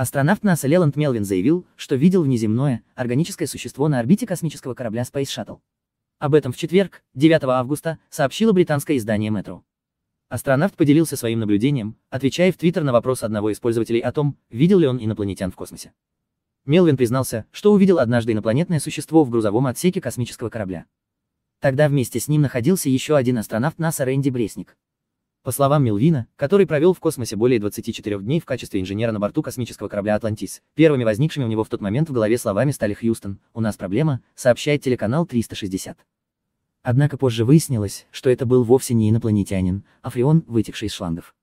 Астронавт НАСА Леланд Мелвин заявил, что видел внеземное, органическое существо на орбите космического корабля Space Shuttle. Об этом в четверг, 9 августа, сообщило британское издание Metro. Астронавт поделился своим наблюдением, отвечая в Твиттер на вопрос одного из пользователей о том, видел ли он инопланетян в космосе. Мелвин признался, что увидел однажды инопланетное существо в грузовом отсеке космического корабля. Тогда вместе с ним находился еще один астронавт НАСА Рэнди Бресник. По словам Милвина, который провел в космосе более 24 дней в качестве инженера на борту космического корабля «Атлантис», первыми возникшими у него в тот момент в голове словами стали «Хьюстон, у нас проблема», сообщает телеканал 360. Однако позже выяснилось, что это был вовсе не инопланетянин, а фреон, вытекший из шлангов.